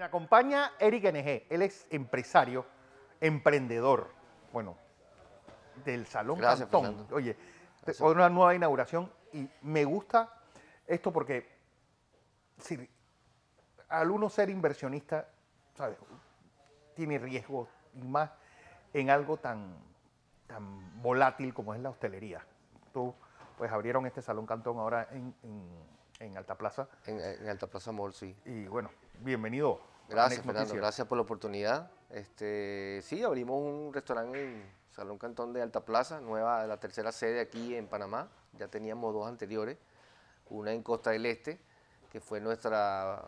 Me acompaña Eric NG, él es empresario, emprendedor, bueno, del Salón Cantón. Oye, con una nueva inauguración y me gusta esto porque si, al uno ser inversionista, ¿sabes? Tiene riesgo y más en algo tan, tan volátil como es la hostelería. Tú, pues abrieron este Salón Cantón ahora en, Alta Plaza. En, Alta Plaza Mall, sí. Y bueno, bienvenido Gracias, Fernando. Gracias por la oportunidad. Este, sí, abrimos un restaurante en Salón Cantón de Alta Plaza, nueva, la tercera sede aquí en Panamá. Ya teníamos dos anteriores, una en Costa del Este, que fue nuestra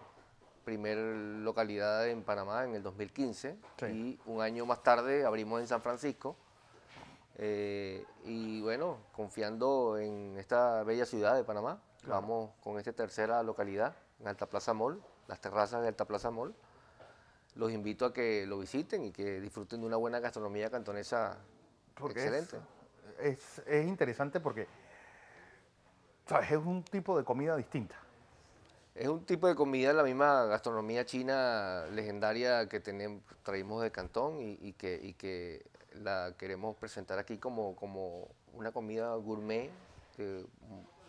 primer localidad en Panamá en el 2015 y un año más tarde abrimos en San Francisco. Eh, y bueno, confiando en esta bella ciudad de Panamá, vamos con esta tercera localidad, en Alta Plaza Mall, las terrazas de Alta Plaza Mall los invito a que lo visiten y que disfruten de una buena gastronomía cantonesa excelente. Es, interesante porque es un tipo de comida distinta. Es un tipo de comida, la misma gastronomía china legendaria que tenemos, traímos de Cantón y, que, que la queremos presentar aquí como, como una comida gourmet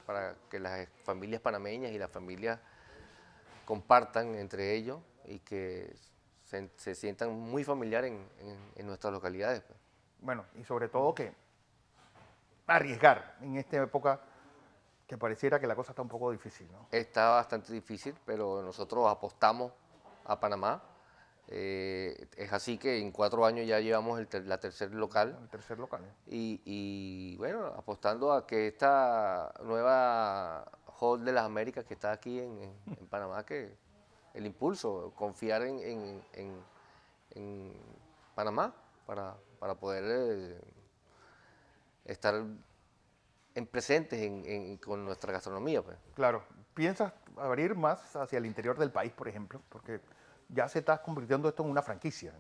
para que las familias panameñas y las familias compartan entre ellos y que se, sientan muy familiar en, nuestras localidades. Pues. Bueno, y sobre todo que arriesgar en esta época que pareciera que la cosa está un poco difícil, ¿no? Está bastante difícil, pero nosotros apostamos a Panamá. Eh, es así que en cuatro años ya llevamos la tercer local. El tercer local. ¿eh? Y, bueno, apostando a que esta nueva Hall de las Américas que está aquí en Panamá, que el impulso, confiar en, Panamá para, para poder eh, estar en presentes en, con nuestra gastronomía. Pues. Claro, ¿piensas abrir más hacia el interior del país, por ejemplo? Porque ya se está convirtiendo esto en una franquicia.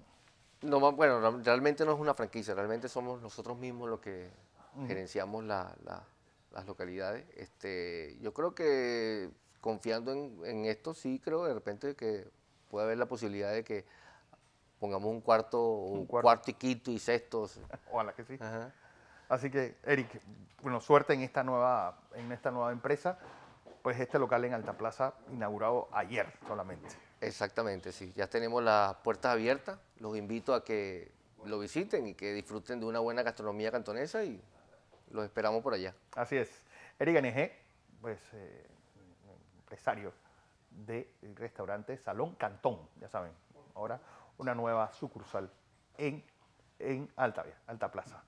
No, bueno, realmente no es una franquicia, realmente somos nosotros mismos los que gerenciamos las localidades. Este, yo creo que confiando en, esto, sí creo de repente que puede haber la posibilidad de que pongamos un cuarto, un, cuarto. y quinto y sexto. Ojalá que sí. Así que, Eric, bueno, suerte en esta nueva, en esta nueva empresa. Pues este local en Alta Plaza inaugurado ayer solamente. Exactamente, sí. Ya tenemos las puertas abiertas. Los invito a que lo visiten y que disfruten de una buena gastronomía cantonesa y los esperamos por allá. Así es. Eric NG, pues eh, de restaurante Salón Cantón, ya saben, ahora una nueva sucursal en, en Alta Plaza.